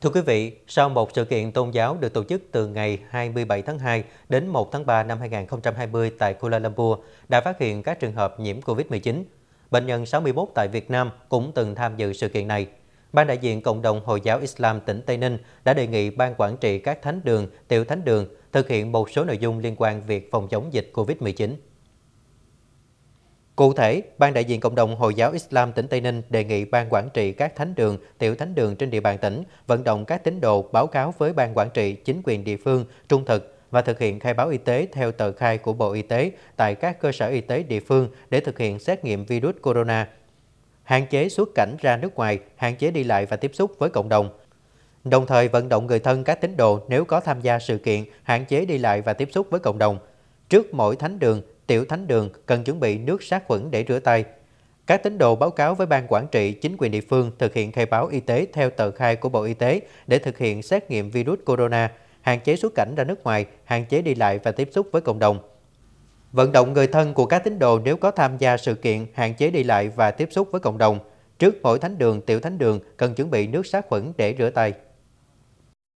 Thưa quý vị, sau một sự kiện tôn giáo được tổ chức từ ngày 27 tháng 2 đến 1 tháng 3 năm 2020 tại Kuala Lumpur đã phát hiện các trường hợp nhiễm COVID-19. Bệnh nhân 61 tại Việt Nam cũng từng tham dự sự kiện này. Ban đại diện Cộng đồng Hồi giáo Islam tỉnh Tây Ninh đã đề nghị Ban quản trị các thánh đường, tiểu thánh đường thực hiện một số nội dung liên quan việc phòng chống dịch COVID-19. Cụ thể, Ban đại diện Cộng đồng Hồi giáo Islam tỉnh Tây Ninh đề nghị Ban quản trị các thánh đường, tiểu thánh đường trên địa bàn tỉnh vận động các tín đồ báo cáo với Ban quản trị, chính quyền địa phương trung thực và thực hiện khai báo y tế theo tờ khai của Bộ Y tế tại các cơ sở y tế địa phương để thực hiện xét nghiệm virus corona, hạn chế xuất cảnh ra nước ngoài, hạn chế đi lại và tiếp xúc với cộng đồng. Đồng thời vận động người thân các tín đồ nếu có tham gia sự kiện hạn chế đi lại và tiếp xúc với cộng đồng. Trước mỗi thánh đường, tiểu thánh đường cần chuẩn bị nước sát khuẩn để rửa tay. Các tín đồ báo cáo với ban quản trị, chính quyền địa phương thực hiện khai báo y tế theo tờ khai của Bộ Y tế để thực hiện xét nghiệm virus corona, hạn chế xuất cảnh ra nước ngoài, hạn chế đi lại và tiếp xúc với cộng đồng. Vận động người thân của các tín đồ nếu có tham gia sự kiện hạn chế đi lại và tiếp xúc với cộng đồng. Trước mỗi thánh đường, tiểu thánh đường cần chuẩn bị nước sát khuẩn để rửa tay.